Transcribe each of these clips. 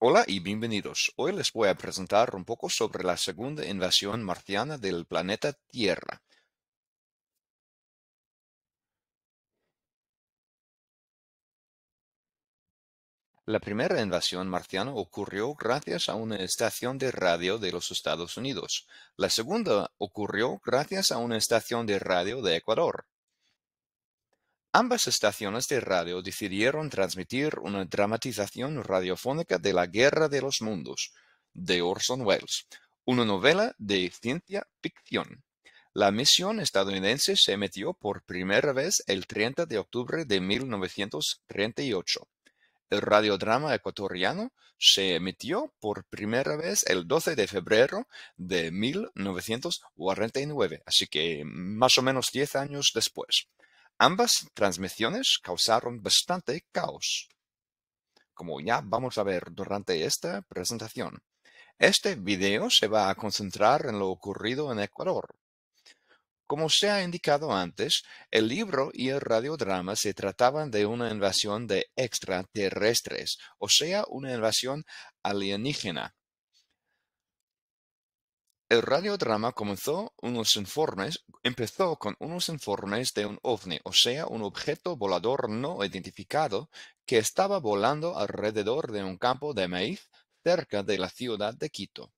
Hola y bienvenidos. Hoy les voy a presentar un poco sobre la segunda invasión marciana del planeta Tierra. La primera invasión marciana ocurrió gracias a una estación de radio de los Estados Unidos. La segunda ocurrió gracias a una estación de radio de Ecuador. Ambas estaciones de radio decidieron transmitir una dramatización radiofónica de La Guerra de los Mundos, de Orson Welles, una novela de ciencia ficción. La misión estadounidense se emitió por primera vez el 30 de octubre de 1938. El radiodrama ecuatoriano se emitió por primera vez el 12 de febrero de 1949, así que más o menos 10 años después. Ambas transmisiones causaron bastante caos. Como ya vamos a ver durante esta presentación, este video se va a concentrar en lo ocurrido en Ecuador. Como se ha indicado antes, el libro y el radiodrama se trataban de una invasión de extraterrestres, o sea, una invasión alienígena el radiodrama comenzó unos informes, empezó con unos informes de un ovni, o sea, un objeto volador no identificado que estaba volando alrededor de un campo de maíz cerca de la ciudad de Quito.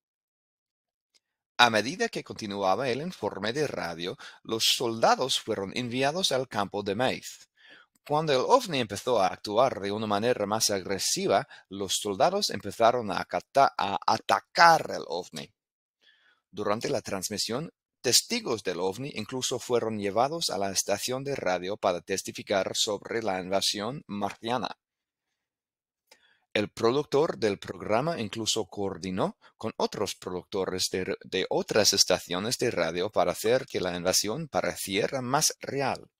A medida que continuaba el informe de radio, los soldados fueron enviados al campo de maíz. Cuando el ovni empezó a actuar de una manera más agresiva, los soldados empezaron a, a atacar el ovni. Durante la transmisión, testigos del ovni incluso fueron llevados a la estación de radio para testificar sobre la invasión marciana. El productor del programa incluso coordinó con otros productores de, otras estaciones de radio para hacer que la invasión pareciera más real.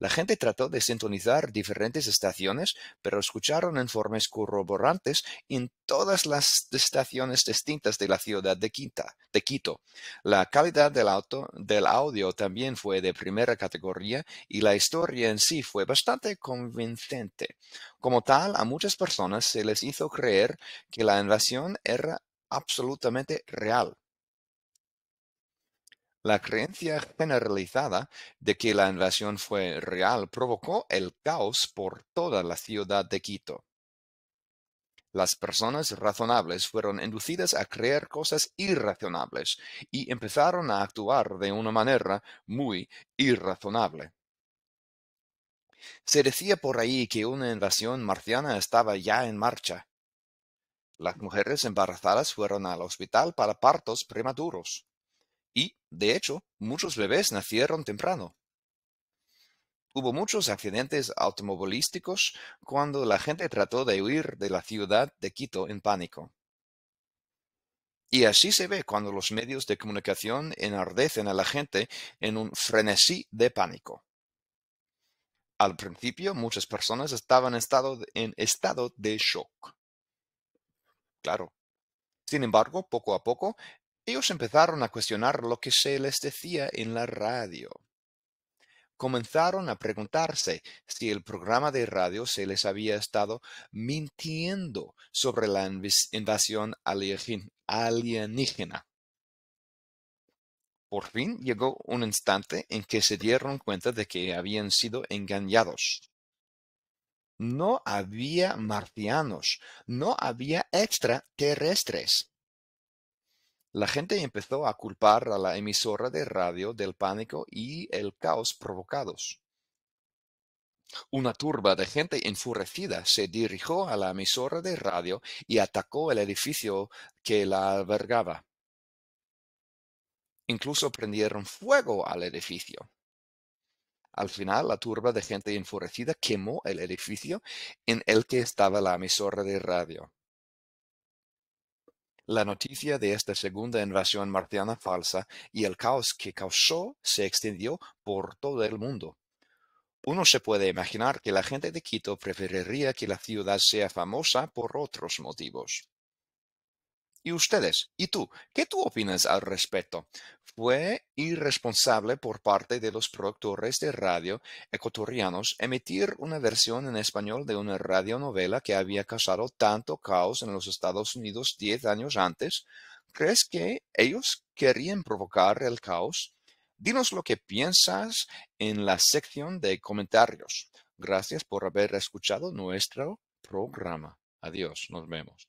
La gente trató de sintonizar diferentes estaciones, pero escucharon informes corroborantes en todas las estaciones distintas de la ciudad de, Quinta, de Quito. La calidad del, auto, del audio también fue de primera categoría y la historia en sí fue bastante convincente. Como tal, a muchas personas se les hizo creer que la invasión era absolutamente real. La creencia generalizada de que la invasión fue real provocó el caos por toda la ciudad de Quito. Las personas razonables fueron inducidas a creer cosas irracionables y empezaron a actuar de una manera muy irrazonable. Se decía por ahí que una invasión marciana estaba ya en marcha. Las mujeres embarazadas fueron al hospital para partos prematuros. Y, de hecho, muchos bebés nacieron temprano. Hubo muchos accidentes automovilísticos cuando la gente trató de huir de la ciudad de Quito en pánico. Y así se ve cuando los medios de comunicación enardecen a la gente en un frenesí de pánico. Al principio muchas personas estaban en estado de, shock. Claro. Sin embargo, poco a poco ellos empezaron a cuestionar lo que se les decía en la radio. Comenzaron a preguntarse si el programa de radio se les había estado mintiendo sobre la invasión alienígena. Por fin llegó un instante en que se dieron cuenta de que habían sido engañados. No había marcianos, no había extraterrestres. La gente empezó a culpar a la emisora de radio del pánico y el caos provocados. Una turba de gente enfurecida se dirigió a la emisora de radio y atacó el edificio que la albergaba. Incluso prendieron fuego al edificio. Al final, la turba de gente enfurecida quemó el edificio en el que estaba la emisora de radio. La noticia de esta segunda invasión marciana falsa y el caos que causó se extendió por todo el mundo. Uno se puede imaginar que la gente de Quito preferiría que la ciudad sea famosa por otros motivos. ¿Y ustedes? ¿Y tú? ¿Qué tú opinas al respecto? fue irresponsable por parte de los productores de radio ecuatorianos emitir una versión en español de una radionovela que había causado tanto caos en los Estados Unidos 10 años antes. ¿Crees que ellos querían provocar el caos? Dinos lo que piensas en la sección de comentarios. Gracias por haber escuchado nuestro programa. Adiós, nos vemos.